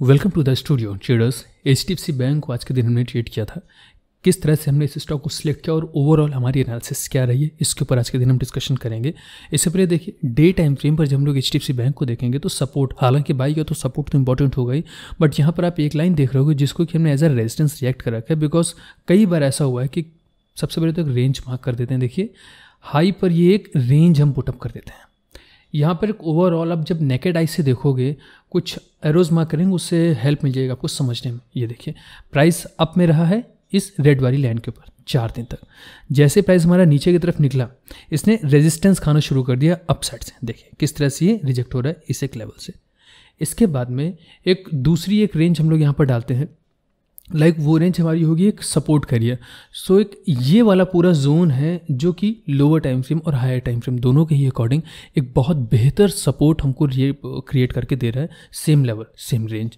welcome to the studio traders H bank को आज के दिन हमने ट्रेड किया था किस तरह से हमने इस स्टॉक को सिलेक्ट किया और ओवरऑल हमारी एनालिसिस क्या रही है इसके ऊपर आज के दिन हम डिस्कशन करेंगे इससे पहले देखिए डे टाइम फ्रेम पर जब हम लोग एच बैंक को देखेंगे तो सपोर्ट हालांकि बाई का तो सपोर्ट तो इंपॉर्टेंट हो गई बट यहाँ पर आप एक लाइन देख रहे हो जिसको कि हमने एज अ रेजिडेंस रिएक्ट कर रखा है बिकॉज कई बार ऐसा हुआ है कि सबसे पहले तो एक रेंज मार्क कर देते हैं देखिए हाई पर ये एक रेंज हम पुटअप कर देते हैं यहाँ पर ओवरऑल आप जब नेकेड आई से देखोगे कुछ एरोज मार्क करेंगे उससे हेल्प मिल जाएगा आपको समझने में ये देखिए प्राइस अप में रहा है इस रेड वाली लैंड के ऊपर चार दिन तक जैसे प्राइस हमारा नीचे की तरफ निकला इसने रेजिस्टेंस खाना शुरू कर दिया अपसाइड से देखिए किस तरह से ये रिजेक्ट हो रहा है इस एक लेवल से इसके बाद में एक दूसरी एक रेंज हम लोग यहाँ पर डालते हैं लाइक like वो रेंज हमारी होगी एक सपोर्ट करिए सो so एक ये वाला पूरा जोन है जो कि लोअर टाइम फ्रेम और हायर टाइम फ्रेम दोनों के ही अकॉर्डिंग एक बहुत बेहतर सपोर्ट हमको ये क्रिएट करके दे रहा है सेम लेवल सेम रेंज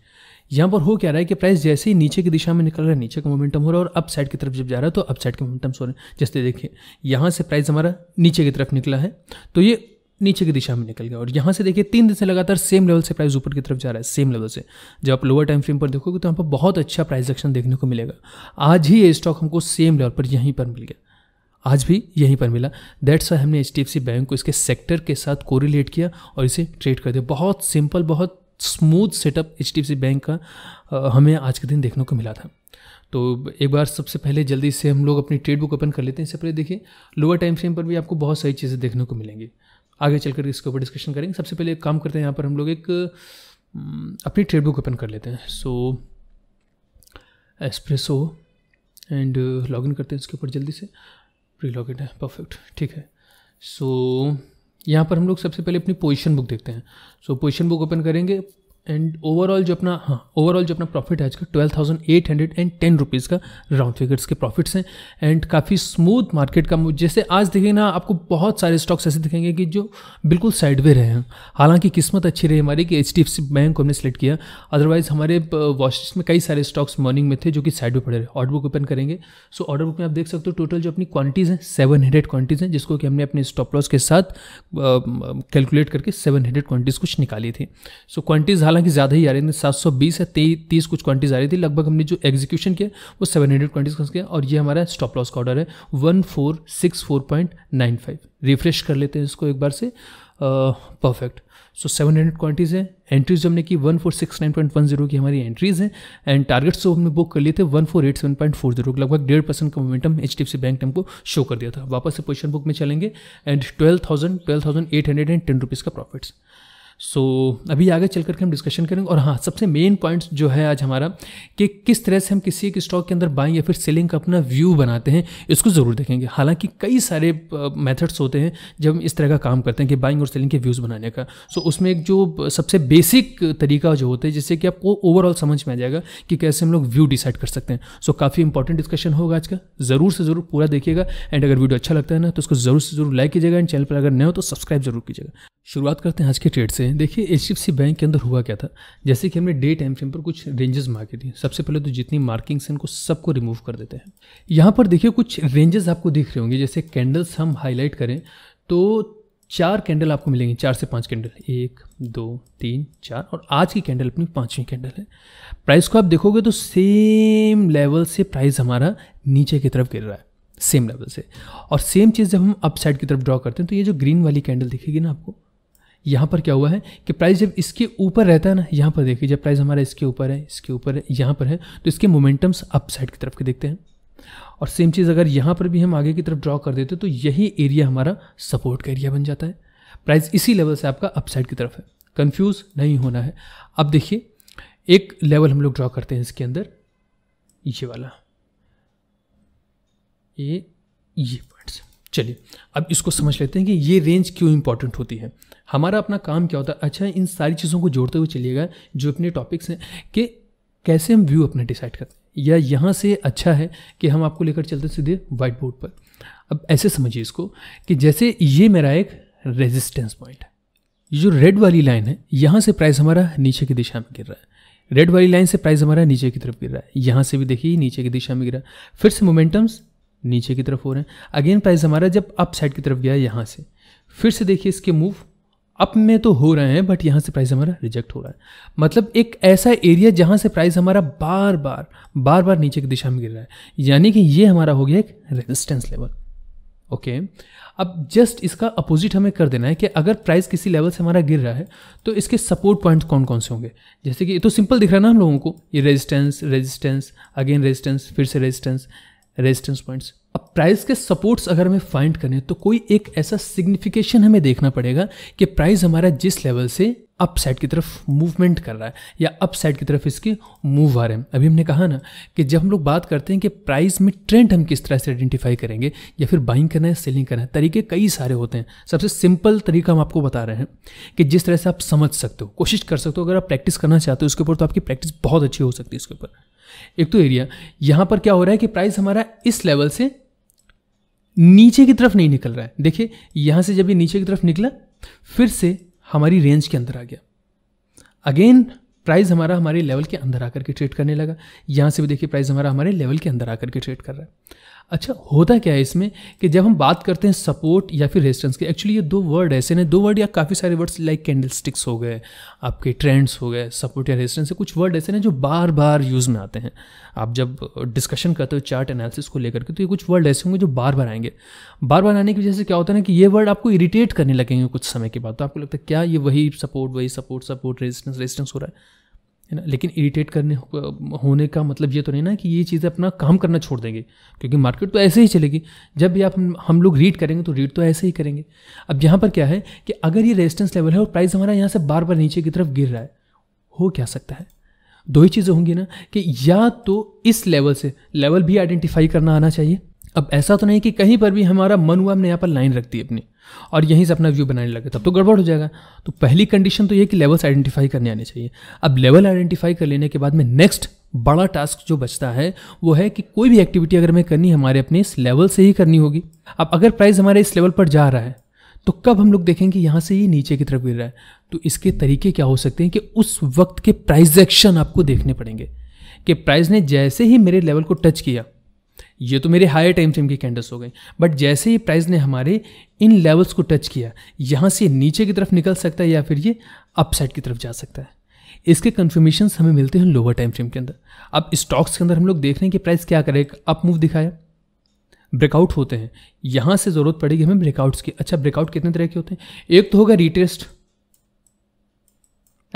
यहाँ पर हो क्या रहा है कि प्राइस जैसे ही नीचे की दिशा में निकल रहा है नीचे का मोमेंटम हो रहा है और अप साइड की तरफ जब जा रहा है तो अप साइड के मोमेंटम्स हो रहे हैं जैसे देखिए यहाँ से प्राइस हमारा नीचे की तरफ निकला है तो ये नीचे की दिशा में निकल गया और यहाँ से देखिए तीन दिन से लगातार सेम लेवल से प्राइस ऊपर की तरफ जा रहा है सेम लेवल से जब आप लोअर टाइम फ्रेम पर देखोगे तो यहाँ पर बहुत अच्छा प्राइस एक्शन देखने को मिलेगा आज ही ये स्टॉक हमको सेम लेवल पर यहीं पर मिल गया आज भी यहीं पर मिला दैट्स वाई हमने एच बैंक को इसके सेक्टर के साथ कोरिलेट किया और इसे ट्रेड कर दिया बहुत सिंपल बहुत स्मूथ सेटअप एच बैंक का हमें आज के दिन देखने को मिला था तो एक बार सबसे पहले जल्दी से हम लोग अपनी ट्रेड बुक ओपन कर लेते हैं इससे पहले देखिए लोअर टाइम फ्रेम पर भी आपको बहुत सारी चीज़ें देखने को मिलेंगी आगे चल कर इसके ऊपर डिस्कशन करेंगे सबसे पहले एक काम करते हैं यहाँ पर हम लोग एक हम्म, अपनी ट्रेड बुक ओपन कर लेते हैं so Espresso and log in करते हैं इसके ऊपर जल्दी से प्री इन है परफेक्ट ठीक है सो so, यहाँ पर हम लोग सबसे पहले अपनी पोजिशन बुक देखते हैं सो पोजिशन बुक ओपन करेंगे एंड ओवरऑल जो अपना हाँ ओवरऑल जो अपना प्रॉफिट है आज का twelve thousand eight hundred and ten rupees का राउंड फिगर्स के प्रॉफिट्स हैं एंड काफ़ी स्मूथ मार्केट का जैसे आज देखेंगे ना आपको बहुत सारे स्टॉक्स ऐसे दिखेंगे कि जो बिल्कुल साइडवे रहे हैं हालांकि किस्मत अच्छी रही हमारी कि H D F C bank को हमने सेलेक्ट किया अदरवाइज हमारे वॉशिज में कई सारे स्टॉक्स मॉर्निंग में थे जो कि साइड वे पड़े रहे ऑर्डर बुक ओपन करेंगे सो ऑर्डर बुक में आप देख सकते हो टोटल जो अपनी क्वांटिटीज़ हैं सेवन हंड्रेड क्वांटिटीज़ हैं जिसको कि हमने अपने स्टॉप लॉस के साथ कैलकुलेट करके सेवन हंड्रेड क्वांटिटीज़ कुछ निकाली थी सो क्वांटिटीज़ हालांकि ज़्यादा ही आ रही थी सात सौ बीस है तीस कुछ क्वांटिटीज आ रही थी लगभग हमने जो एग्जीक्यूशन किया वो सेवन हंड्रेड क्वांटिटीज किया और ये हमारा स्टॉप लॉस का ऑर्डर है one four six four point nine five refresh कर लेते हैं इसको एक बार से perfect so seven hundred quantities है एंट्रीज हमने की one four six nine point one zero की हमारी एंट्रीज हैं एंड टारगेट्स जो हमने बुक कर लिए थे one four eight seven point four zero लगभग डेढ़ परसेंट का momentum H D F C bank ने हमको शो कर दिया था वापस से पोजिशन बुक में चलेंगे and twelve thousand twelve thousand eight hundred and ten rupees का प्रॉफिट्स सो so, अभी आगे चल करके हम डिस्कशन करेंगे और हाँ सबसे मेन पॉइंट्स जो है आज हमारा कि किस तरह से हम किसी एक स्टॉक के अंदर बाइंग या फिर सेलिंग का अपना व्यू बनाते हैं इसको ज़रूर देखेंगे हालांकि कई सारे मेथड्स होते हैं जब हम इस तरह का काम करते हैं कि बाइंग और सेलिंग के व्यूज़ बनाने का सो so, उसमें एक जो सबसे बेसिक तरीका जो होता है जिससे कि आपको ओवरऑल समझ में आ जाएगा कि कैसे हम लोग व्यू डिसाइड कर सकते हैं सो so, काफ़ी इंपॉर्टेंट डिस्कशन होगा आज का ज़रूर से ज़रूर पूरा देखिएगा एंड अगर वीडियो अच्छा लगता है ना तो उसको ज़रूर से ज़रूर लाइक कीजिएगा एंड चैनल पर अगर नए हो तो सब्सक्राइब जरूर कीजिएगा शुरुआत करते हैं आज के ट्रेड से से देखिए एच बैंक के अंदर हुआ क्या था जैसे कि हमने डे टाइम फ्रेम पर कुछ रेंजेस मार थी सबसे पहले तो जितनी मार्किंग्स हैं उनको सबको रिमूव कर देते हैं यहाँ पर देखिए कुछ रेंजेस आपको दिख रहे होंगे जैसे कैंडल्स हम हाईलाइट करें तो चार कैंडल आपको मिलेंगे चार से पाँच कैंडल एक दो तीन चार और आज की कैंडल अपनी पाँचवीं कैंडल है प्राइस को आप देखोगे तो सेम लेवल से प्राइस हमारा नीचे की तरफ गिर रहा है सेम लेवल से और सेम चीज़ जब हम अपसाइड की तरफ ड्रॉ करते हैं तो ये जो ग्रीन वाली कैंडल दिखेगी ना आपको यहाँ पर क्या हुआ है कि प्राइस जब इसके ऊपर रहता है ना यहाँ पर देखिए जब प्राइस हमारा इसके ऊपर है इसके ऊपर है यहाँ पर है तो इसके मोमेंटम्स अप साइड की तरफ के देखते हैं और सेम चीज़ अगर यहाँ पर भी हम आगे की तरफ ड्रॉ कर देते तो यही एरिया हमारा सपोर्ट का एरिया बन जाता है प्राइस इसी लेवल से आपका अपसाइड की तरफ है कन्फ्यूज नहीं होना है अब देखिए एक लेवल हम लोग ड्रॉ करते हैं इसके अंदर ये वाला ये ये पॉइंट्स चलिए अब इसको समझ लेते हैं कि ये रेंज क्यों इंपॉर्टेंट होती है हमारा अपना काम क्या होता है अच्छा इन सारी चीज़ों को जोड़ते हुए चलिएगा जो अपने टॉपिक्स हैं कि कैसे हम व्यू अपना डिसाइड करते हैं या यहाँ से अच्छा है कि हम आपको लेकर चलते सीधे वाइट बोर्ड पर अब ऐसे समझिए इसको कि जैसे ये मेरा एक रेजिस्टेंस पॉइंट है जो रेड वाली लाइन है यहाँ से प्राइस हमारा नीचे की दिशा में गिर रहा है रेड वाली लाइन से प्राइस हमारा नीचे की तरफ गिर रहा है यहाँ से भी देखिए नीचे की दिशा में गिरा फिर से मोमेंटम्स नीचे की तरफ हो रहे हैं अगेन प्राइस हमारा जब अप साइड की तरफ गया यहाँ से फिर से देखिए इसके मूव अप में तो हो रहे हैं बट यहाँ से प्राइस हमारा रिजेक्ट हो रहा है मतलब एक ऐसा एरिया जहाँ से प्राइस हमारा बार बार बार बार नीचे की दिशा में गिर रहा है यानी कि ये हमारा हो गया एक रेजिस्टेंस लेवल ओके अब जस्ट इसका अपोजिट हमें कर देना है कि अगर प्राइस किसी लेवल से हमारा गिर रहा है तो इसके सपोर्ट पॉइंट्स कौन कौन से होंगे जैसे कि ये तो सिंपल दिख रहा है ना हम लोगों को ये रेजिस्टेंस रेजिस्टेंस अगेन रेजिस्टेंस फिर से रेजिस्टेंस रेजिस्टेंस पॉइंट्स अब प्राइस के सपोर्ट्स अगर हमें फाइंड करें तो कोई एक ऐसा सिग्निफिकेशन हमें देखना पड़ेगा कि प्राइस हमारा जिस लेवल से अप साइड की तरफ मूवमेंट कर रहा है या अप साइड की तरफ इसके मूव आ रहे हैं अभी हमने कहा ना कि जब हम लोग बात करते हैं कि प्राइस में ट्रेंड हम किस तरह से आइडेंटिफाई करेंगे या फिर बाइंग करना है सेलिंग करना है तरीके कई सारे होते हैं सबसे सिंपल तरीका हम आपको बता रहे हैं कि जिस तरह से आप समझ सकते हो कोशिश कर सकते हो अगर आप प्रैक्टिस करना चाहते हो उसके ऊपर तो आपकी प्रैक्टिस बहुत अच्छी हो सकती है इसके ऊपर एक तो एरिया यहां पर क्या हो रहा है कि प्राइस हमारा इस लेवल से नीचे की तरफ नहीं निकल रहा है देखिए यहां से जब ये नीचे की तरफ निकला फिर से हमारी रेंज के अंदर आ गया अगेन प्राइस हमारा हमारे लेवल के अंदर आकर के ट्रेड करने लगा यहां से भी देखिए प्राइस हमारा हमारे लेवल के अंदर आकर के ट्रेड कर रहा है अच्छा होता क्या है इसमें कि जब हम बात करते हैं सपोर्ट या फिर रेजिस्टेंस के एक्चुअली ये दो वर्ड ऐसे ने दो वर्ड या काफ़ी सारे वर्ड्स लाइक कैंडल स्टिक्स हो गए आपके ट्रेंड्स हो गए सपोर्ट या रेजिस्टेंस से कुछ वर्ड ऐसे ने जो बार बार यूज़ में आते हैं आप जब डिस्कशन करते हो चार्ट एनालिसिस को लेकर के तो ये कुछ वर्ड ऐसे होंगे जो बार बार आएंगे बार बार आने की वजह से क्या होता है ना कि ये वर्ड आपको इरीटेट करने लगेंगे कुछ समय के बाद तो आपको लगता है क्या ये वही सपोर्ट वही सपोर्ट सपोर्ट रेजिस्टेंस रेजिस्टेंस हो रहा है है ना लेकिन इरीटेट करने होने का मतलब ये तो नहीं ना कि ये चीज़ें अपना काम करना छोड़ देंगे क्योंकि मार्केट तो ऐसे ही चलेगी जब भी आप हम लोग रीड करेंगे तो रीड तो ऐसे ही करेंगे अब यहाँ पर क्या है कि अगर ये रेजिस्टेंस लेवल है और प्राइस हमारा यहाँ से बार बार नीचे की तरफ गिर रहा है हो क्या सकता है दो ही चीज़ें होंगी ना कि या तो इस लेवल से लेवल भी आइडेंटिफाई करना आना चाहिए अब ऐसा तो नहीं कि कहीं पर भी हमारा मन हुआ हमने यहाँ पर लाइन रख दी अपनी और यहीं से अपना व्यू बनाने लगे तब तो गड़बड़ हो जाएगा तो पहली कंडीशन तो ये कि लेवल्स आइडेंटिफाई करने आने चाहिए अब लेवल आइडेंटिफाई कर लेने के बाद में नेक्स्ट बड़ा टास्क जो बचता है वो है कि कोई भी एक्टिविटी अगर हमें करनी हमारे अपने इस लेवल से ही करनी होगी अब अगर प्राइस हमारे इस लेवल पर जा रहा है तो कब हम लोग देखेंगे यहाँ से ये नीचे की तरफ गिर रहा है तो इसके तरीके क्या हो सकते हैं कि उस वक्त के प्राइजेक्शन आपको देखने पड़ेंगे कि प्राइस ने जैसे ही मेरे लेवल को टच किया ये तो मेरे हायर टाइम फ्रेम की कैंडल्स हो गई बट जैसे ही प्राइस ने हमारे इन लेवल्स को टच किया यहाँ से नीचे की तरफ निकल सकता है या फिर ये अपसाइड की तरफ जा सकता है इसके कन्फर्मेशन हमें मिलते हैं लोअर टाइम फ्रेम के अंदर अब स्टॉक्स के अंदर हम लोग देख रहे हैं कि प्राइस क्या करे अप मूव दिखाया ब्रेकआउट होते हैं यहाँ से ज़रूरत पड़ेगी हमें ब्रेकआउट्स की अच्छा ब्रेकआउट कितने तरह के होते हैं एक तो होगा रिटेस्ट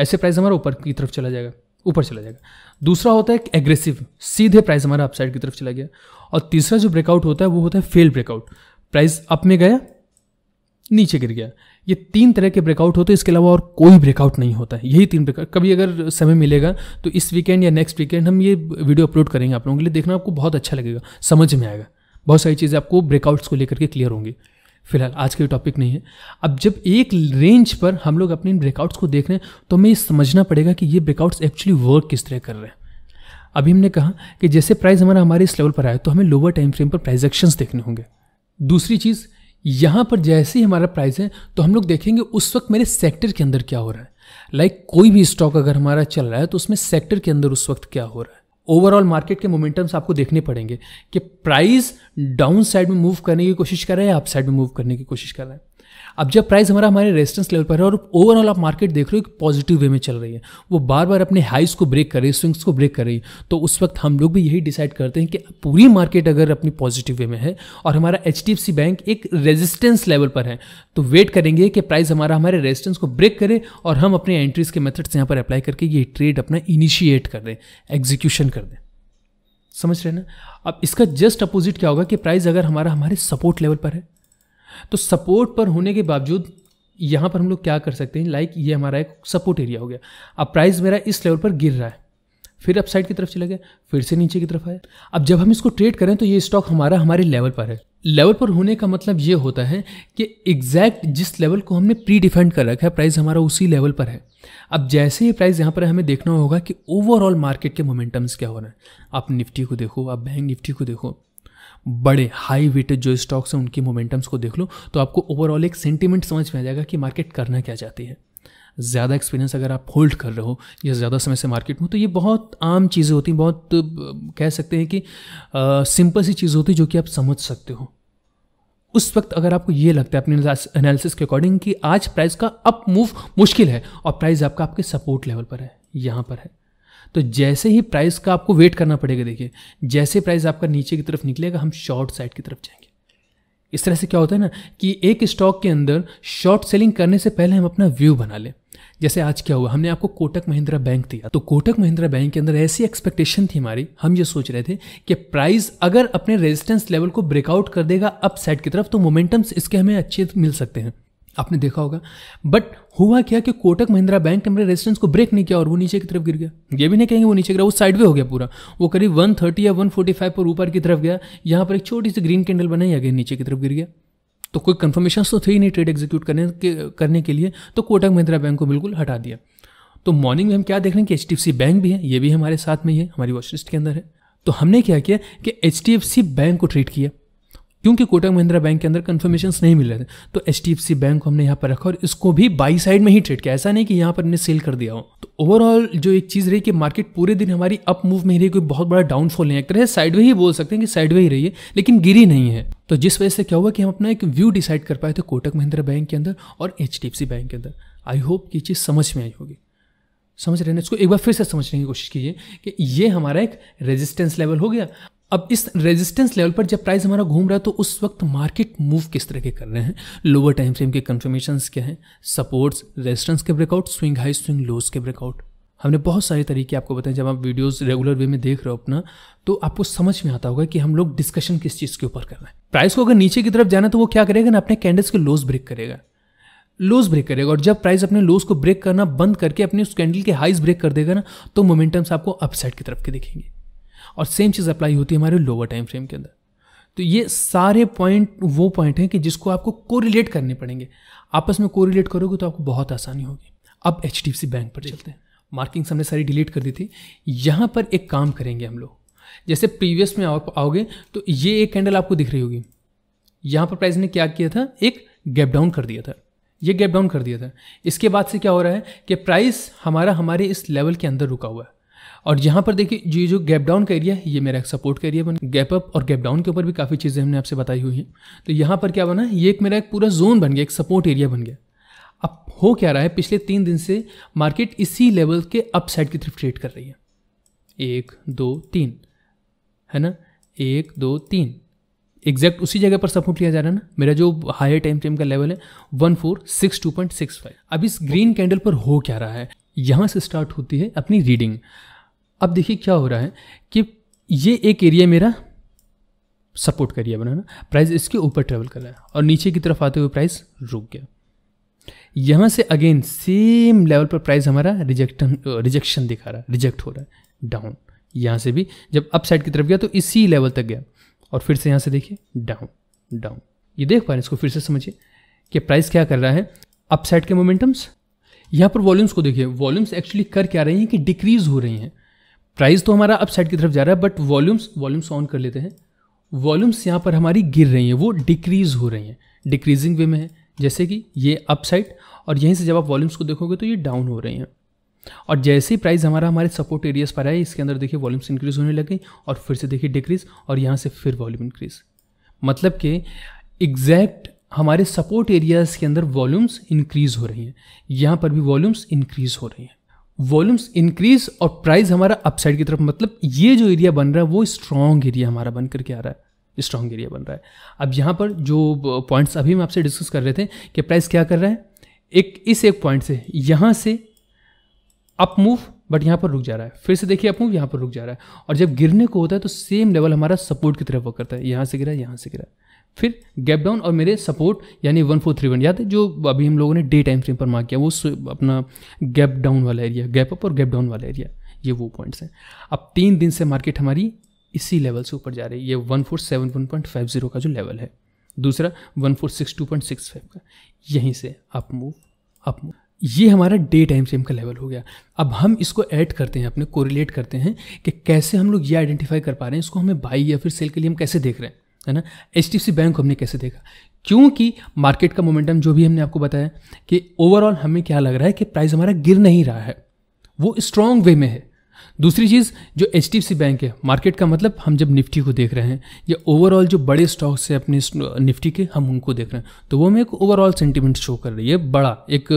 ऐसे प्राइस हमारा ऊपर की तरफ चला जाएगा ऊपर चला जाएगा दूसरा होता है एग्रेसिव सीधे प्राइस हमारा अपसाइड की तरफ चला गया और तीसरा जो ब्रेकआउट होता है वो होता है फेल ब्रेकआउट प्राइस अप में गया नीचे गिर गया ये तीन तरह के ब्रेकआउट होते हैं इसके अलावा और कोई ब्रेकआउट नहीं होता है यही तीन ब्रेकआउट कभी अगर समय मिलेगा तो इस वीकेंड या नेक्स्ट वीकेंड हम ये वीडियो अपलोड करेंगे आप लोगों के लिए देखना आपको बहुत अच्छा लगेगा समझ में आएगा बहुत सारी चीज़ें आपको ब्रेकआउट्स को लेकर के क्लियर होंगी फिलहाल आज के टॉपिक नहीं है अब जब एक रेंज पर हम लोग अपने इन ब्रेकआउट्स को देख रहे हैं तो हमें समझना पड़ेगा कि ये ब्रेकआउट्स एक्चुअली वर्क किस तरह कर रहे हैं अभी हमने कहा कि जैसे प्राइस हमारा हमारे इस लेवल पर आया तो हमें लोअर टाइम फ्रेम पर प्राइस एक्शंस देखने होंगे दूसरी चीज़ यहाँ पर जैसे ही हमारा प्राइस है तो हम लोग देखेंगे उस वक्त मेरे सेक्टर के अंदर क्या हो रहा है लाइक like, कोई भी स्टॉक अगर हमारा चल रहा है तो उसमें सेक्टर के अंदर उस वक्त क्या हो रहा है ओवरऑल मार्केट के मोमेंटम्स आपको देखने पड़ेंगे कि प्राइस डाउन साइड में मूव करने की कोशिश कर रहा है अप साइड में मूव करने की कोशिश कर रहा है अब जब प्राइस हमारा हमारे रेजिस्टेंस लेवल पर है और ओवरऑल आप मार्केट देख रहे हो पॉजिटिव वे में चल रही है वो बार बार अपने हाइस को ब्रेक कर रही है स्विंग्स को ब्रेक कर रही है तो उस वक्त हम लोग भी यही डिसाइड करते हैं कि पूरी मार्केट अगर अपनी पॉजिटिव वे में है और हमारा एच बैंक एक रेजिस्टेंस लेवल पर है तो वेट करेंगे कि प्राइस हमारा हमारे रेजिस्टेंस को ब्रेक करे और हम अपने एंट्रीज के मेथड्स यहाँ पर अप्लाई करके ये ट्रेड अपना इनिशिएट कर दें एग्जीक्यूशन कर दें समझ रहे हैं ना अब इसका जस्ट अपोजिट क्या होगा कि प्राइस अगर हमारा हमारे सपोर्ट लेवल पर है तो सपोर्ट पर होने के बावजूद यहाँ पर हम लोग क्या कर सकते हैं लाइक ये हमारा एक सपोर्ट एरिया हो गया अब प्राइस मेरा इस लेवल पर गिर रहा है फिर अपसाइड की तरफ चला गया फिर से नीचे की तरफ आया अब जब हम इसको ट्रेड करें तो ये स्टॉक हमारा हमारे लेवल पर है लेवल पर होने का मतलब ये होता है कि एग्जैक्ट जिस लेवल को हमने प्री डिफाइंड कर रखा है प्राइस हमारा उसी लेवल पर है अब जैसे ही प्राइस यहाँ पर हमें देखना होगा कि ओवरऑल मार्केट के मोमेंटम्स क्या हो रहे हैं आप निफ्टी को देखो आप बैंक निफ्टी को देखो बड़े हाई वेटेड जो स्टॉक्स हैं उनकी मोमेंटम्स को देख लो तो आपको ओवरऑल एक सेंटिमेंट समझ में आ जाएगा कि मार्केट करना क्या चाहती है ज़्यादा एक्सपीरियंस अगर आप होल्ड कर रहे हो या ज़्यादा समय से मार्केट में तो ये बहुत आम चीज़ें होती हैं बहुत कह सकते हैं कि सिंपल सी चीज़ होती है जो कि आप समझ सकते हो उस वक्त अगर आपको ये लगता है अपने एनालिसिस के अकॉर्डिंग कि आज प्राइस का अप मूव मुश्किल है और प्राइस आपका आपके सपोर्ट लेवल पर है यहाँ पर है तो जैसे ही प्राइस का आपको वेट करना पड़ेगा देखिए जैसे प्राइस आपका नीचे की तरफ निकलेगा हम शॉर्ट साइड की तरफ जाएंगे इस तरह से क्या होता है ना कि एक स्टॉक के अंदर शॉर्ट सेलिंग करने से पहले हम अपना व्यू बना लें जैसे आज क्या हुआ हमने आपको कोटक महिंद्रा बैंक दिया तो कोटक महिंद्रा बैंक के अंदर ऐसी एक्सपेक्टेशन थी हमारी हम ये सोच रहे थे कि प्राइस अगर अपने रेजिस्टेंस लेवल को ब्रेकआउट कर देगा अप साइड की तरफ तो मोमेंटम्स इसके हमें अच्छे मिल सकते हैं आपने देखा होगा बट हुआ क्या कि कोटक महिंद्रा बैंक ने मेरे रेजिस्टेंस को ब्रेक नहीं किया और वो नीचे की तरफ गिर गया ये भी नहीं कहेंगे वो नीचे गिरा वो साइडवे हो गया पूरा वो करीब 130 या 145 पर ऊपर की तरफ गया यहाँ पर एक छोटी सी ग्रीन कैंडल बनाई अगर नीचे की तरफ गिर गया तो कोई कन्फर्मेशन तो थे ही नहीं ट्रेड एग्जीक्यूट करने के करने के लिए तो कोटक महिंद्रा बैंक को बिल्कुल हटा दिया तो मॉर्निंग में हम क्या देख रहे हैं कि एच बैंक भी है ये भी हमारे साथ में ही है हमारी वॉशलिस्ट के अंदर है तो हमने क्या किया कि एच बैंक को ट्रीट किया क्योंकि कोटक महिंद्रा बैंक के अंदर कन्फर्मेशन नहीं मिल रहे थे तो H D F C bank हमने यहाँ पर रखा और इसको भी बाई साइड में ही ट्रेड किया ऐसा नहीं कि यहाँ पर हमने सेल कर दिया हो तो ओवरऑल जो एक चीज़ रही कि मार्केट पूरे दिन हमारी अप मूव में रही कोई बहुत बड़ा डाउनफॉल नहीं एक तरह साइडवे ही बोल सकते हैं कि साइडवे ही रही है लेकिन गिरी नहीं है तो जिस वजह से क्या हुआ कि हम अपना एक व्यू डिसाइड कर पाए थे कोटक महिंद्रा बैंक के अंदर और H D F C bank के अंदर आई होप ये चीज़ समझ में आई होगी समझ रहे हैं इसको एक बार फिर से समझने की कोशिश कीजिए कि ये हमारा एक रेजिस्टेंस लेवल हो गया अब इस रेजिस्टेंस लेवल पर जब प्राइस हमारा घूम रहा है तो उस वक्त मार्केट मूव किस तरह के कर रहे हैं लोअर टाइम फ्रेम के कन्फर्मेशन क्या हैं सपोर्ट्स रेजिस्टेंस के breakout swing high swing lows के ब्रेकआउट हमने बहुत सारे तरीके आपको बताए जब आप वीडियोस रेगुलर वे में देख रहे हो अपना तो आपको समझ में आता होगा कि हम लोग डिस्कशन किस चीज़ के ऊपर कर रहे हैं प्राइस को अगर नीचे की तरफ जाना तो वो क्या करेगा ना अपने कैंडल्स के लोस ब्रेक करेगा लोस ब्रेक करेगा और जब प्राइस अपने लोज को ब्रेक करना बंद करके अपने उस कैंडल के हाइज ब्रेक कर देगा ना तो मोमेंटम्स आपको अपसाइड की तरफ के दिखेंगे और सेम चीज़ अप्लाई होती है हमारे लोअर टाइम फ्रेम के अंदर तो ये सारे पॉइंट वो पॉइंट हैं कि जिसको आपको कोरिलेट करने पड़ेंगे आपस में कोरिलेट करोगे तो आपको बहुत आसानी होगी अब एच बैंक पर चलते हैं मार्किंग्स हमने सारी डिलीट कर दी थी यहाँ पर एक काम करेंगे हम लोग जैसे प्रीवियस में आप आओगे तो ये एक कैंडल आपको दिख रही होगी यहाँ पर प्राइस ने क्या किया था एक गैप डाउन कर दिया था ये गैप डाउन कर दिया था इसके बाद से क्या हो रहा है कि प्राइस हमारा हमारे इस लेवल के अंदर रुका हुआ है और यहाँ पर देखिए ये जो गैप डाउन का एरिया है ये मेरा एक सपोर्ट का एरिया बन गैप अप और गैप डाउन के ऊपर भी काफ़ी चीज़ें हमने आपसे बताई हुई हैं तो यहाँ पर क्या बना ये एक मेरा एक पूरा जोन बन गया एक सपोर्ट एरिया बन गया अब हो क्या रहा है पिछले तीन दिन से मार्केट इसी लेवल के अप साइड की तरफ ट्रेड कर रही है एक दो तीन है ना एक दो तीन एग्जैक्ट उसी जगह पर सपोर्ट लिया जा रहा है ना मेरा जो हायर टाइम फ्रेम का लेवल है one four six two point six five अब इस ग्रीन कैंडल पर हो क्या रहा है यहाँ से स्टार्ट होती है अपनी रीडिंग अब देखिए क्या हो रहा है कि ये एक एरिया मेरा सपोर्ट करिए ना प्राइस इसके ऊपर ट्रेवल कर रहा है और नीचे की तरफ आते हुए प्राइस रुक गया यहाँ से अगेन सेम लेवल पर प्राइस हमारा रिजेक्ट रिजेक्शन दिखा रहा है रिजेक्ट हो रहा है डाउन यहाँ से भी जब अप साइड की तरफ गया तो इसी लेवल तक गया और फिर से यहाँ से देखिए डाउन डाउन ये देख पा रहे हैं इसको फिर से समझिए कि प्राइस क्या कर रहा है अप साइड के मोमेंटम्स यहाँ पर वॉल्यूम्स को देखिए वॉल्यूम्स एक्चुअली कर क्या रही हैं कि डिक्रीज हो रही हैं प्राइस तो हमारा अपसाइड की तरफ जा रहा है बट वॉल्यूम्स वॉल्यूम्स ऑन कर लेते हैं वॉल्यूम्स यहाँ पर हमारी गिर रही हैं वो डिक्रीज़ हो रही हैं डिक्रीजिंग वे में है जैसे कि ये अपसाइड और यहीं से जब आप वॉल्यूम्स को देखोगे तो ये डाउन हो रही हैं और जैसे ही प्राइस हमारा हमारे सपोर्ट एरियाज पर आए इसके अंदर देखिए वॉल्यूम्स इंक्रीज़ होने लग गई और फिर से देखिए डिक्रीज़ और यहाँ से फिर वॉल्यूम इंक्रीज़ मतलब कि एग्जैक्ट हमारे सपोर्ट एरियाज़ के अंदर वॉल्यूम्स इंक्रीज़ हो रही हैं यहाँ पर भी वॉल्यूम्स इंक्रीज़ हो रही हैं वॉल्यूम्स इंक्रीज और प्राइस हमारा अपसाइड की तरफ मतलब ये जो एरिया बन रहा है वो स्ट्रॉन्ग एरिया हमारा बन करके आ रहा है स्ट्रॉन्ग एरिया बन रहा है अब यहाँ पर जो पॉइंट्स अभी हम आपसे डिस्कस कर रहे थे कि प्राइस क्या कर रहा है एक इस एक पॉइंट से यहाँ से अप मूव बट यहाँ पर रुक जा रहा है फिर से देखिए आप मूव यहाँ पर रुक जा रहा है और जब गिरने को होता है तो सेम लेवल हमारा सपोर्ट की तरफ वर्क करता है यहाँ से गिरा यहाँ से गिरा फिर गैप डाउन और मेरे सपोर्ट यानी वन फोर थ्री वन याद है जो अभी हम लोगों ने डे टाइम फ्रेम पर मार्क किया वो अपना गैप डाउन वाला एरिया गैप अप और गैप डाउन वाला एरिया ये वो पॉइंट्स हैं अब तीन दिन से मार्केट हमारी इसी लेवल से ऊपर जा रही है ये one four seven one point five zero का जो लेवल है दूसरा one four six two point six five का यहीं से अप मूव अप मूव ये हमारा डे टाइम सेम का लेवल हो गया अब हम इसको ऐड करते हैं अपने कोरिलेट करते हैं कि कैसे हम लोग ये आइडेंटिफाई कर पा रहे हैं इसको हमें बाई या फिर सेल के लिए हम कैसे देख रहे हैं है ना एच डी बैंक को हमने कैसे देखा क्योंकि मार्केट का मोमेंटम जो भी हमने आपको बताया कि ओवरऑल हमें क्या लग रहा है कि प्राइस हमारा गिर नहीं रहा है वो स्ट्रांग वे में है दूसरी चीज़ जो एच बैंक है मार्केट का मतलब हम जब निफ्टी को देख रहे हैं या ओवरऑल जो बड़े स्टॉक्स है अपने निफ्टी के हम उनको देख रहे हैं तो वो हमें एक ओवरऑल सेंटिमेंट शो कर रही है बड़ा एक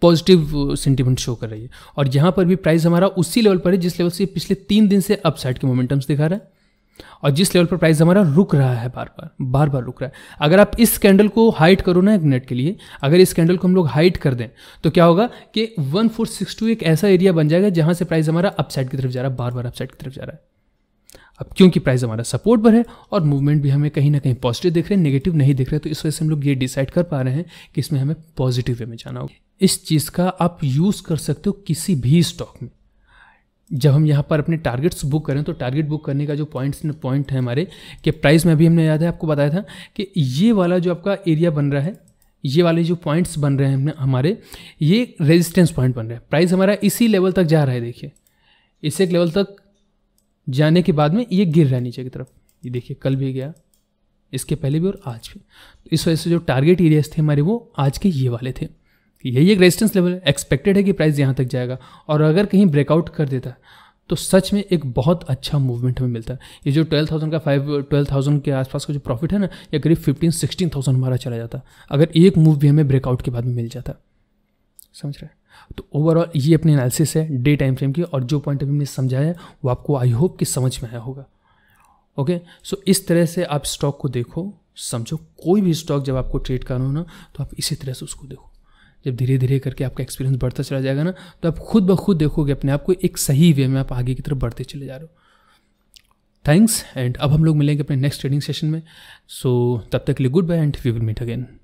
पॉजिटिव सेंटिमेंट शो कर रही है और यहाँ पर भी प्राइस हमारा उसी लेवल पर है जिस लेवल से पिछले तीन दिन से अपसाइड के मोमेंटम्स दिखा रहा है और जिस लेवल पर प्राइस हमारा रुक रहा है बार बार बार बार रुक रहा है अगर आप इस कैंडल को हाइट करो ना एक मिनट के लिए अगर इस कैंडल को हम लोग हाइट कर दें तो क्या होगा कि वन फोर सिक्स टू एक ऐसा एरिया बन जाएगा जहां से प्राइस हमारा अपसाइड की तरफ जा रहा है बार बार अपसाइड की तरफ जा रहा है अब क्योंकि प्राइस हमारा सपोर्ट पर है और मूवमेंट भी हमें कहीं ना कहीं पॉजिटिव देख रहे हैं नेगेटिव नहीं देख रहे तो इस वजह से हम लोग ये डिसाइड कर पा रहे हैं कि इसमें हमें पॉजिटिव वे में जाना होगा इस चीज़ का आप यूज़ कर सकते हो किसी भी स्टॉक में जब हम यहाँ पर अपने टारगेट्स बुक करें तो टारगेट बुक करने का जो पॉइंट्स पॉइंट है हमारे कि प्राइस में अभी हमने याद है आपको बताया था कि ये वाला जो आपका एरिया बन रहा है ये वाले जो पॉइंट्स बन रहे हैं हमारे ये रेजिस्टेंस पॉइंट बन रहे हैं प्राइस हमारा इसी लेवल तक जा रहा है देखिए इस एक लेवल तक जाने के बाद में ये गिर रहा है नीचे की तरफ ये देखिए कल भी गया इसके पहले भी और आज भी तो इस वजह से जो टारगेट एरियाज थे हमारे वो आज के ये वाले थे कि यही एक रेजिस्टेंस लेवल है एक्सपेक्टेड है कि प्राइस यहाँ तक जाएगा और अगर कहीं ब्रेकआउट कर देता है तो सच में एक बहुत अच्छा मूवमेंट हमें मिलता है ये जो ट्वेल्व थाउजेंड का फाइव ट्वेल्व थाउजेंड के आसपास का जो प्रॉफिट है ना ये करीब फिफ्टीन सिक्सटीन थाउजेंड हमारा चला जाता अगर एक मूव भी हमें ब्रेकआउट के बाद में मिल जाता समझ रहे तो ओवरऑल ये अपनी एनालिसिस है डे टाइम फ्रेम की और जो पॉइंट अभी मैंने समझाया वो आपको आई होप कि समझ में आया होगा ओके सो इस तरह से आप स्टॉक को देखो समझो कोई भी स्टॉक जब आपको ट्रेड करना हो ना तो आप इसी तरह से उसको देखो जब धीरे धीरे करके आपका एक्सपीरियंस बढ़ता चला जाएगा ना तो आप खुद ब खुद देखोगे अपने आप को एक सही वे में आप आगे की तरफ बढ़ते चले जा रहे हो थैंक्स एंड अब हम लोग मिलेंगे अपने नेक्स्ट ट्रेडिंग सेशन में सो so, तब तक के लिए goodbye and we will meet again